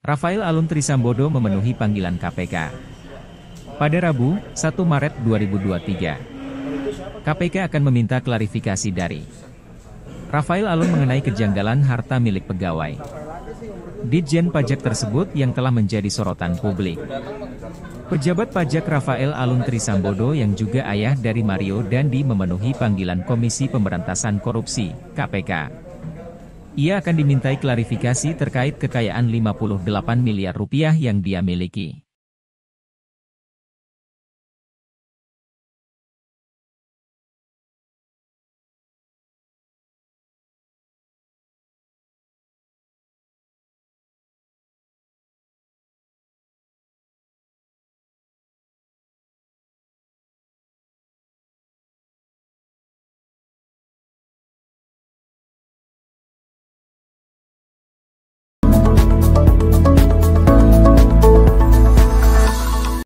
Rafael Alun Trisambodo memenuhi panggilan KPK. Pada Rabu, 1 Maret 2023, KPK akan meminta klarifikasi dari Rafael Alun mengenai kejanggalan harta milik pegawai. Ditjen Pajak tersebut yang telah menjadi sorotan publik. Pejabat pajak Rafael Alun Trisambodo yang juga ayah dari Mario Dandi memenuhi panggilan Komisi Pemberantasan Korupsi, KPK. Ia akan dimintai klarifikasi terkait kekayaan 58 miliar rupiah yang dia miliki.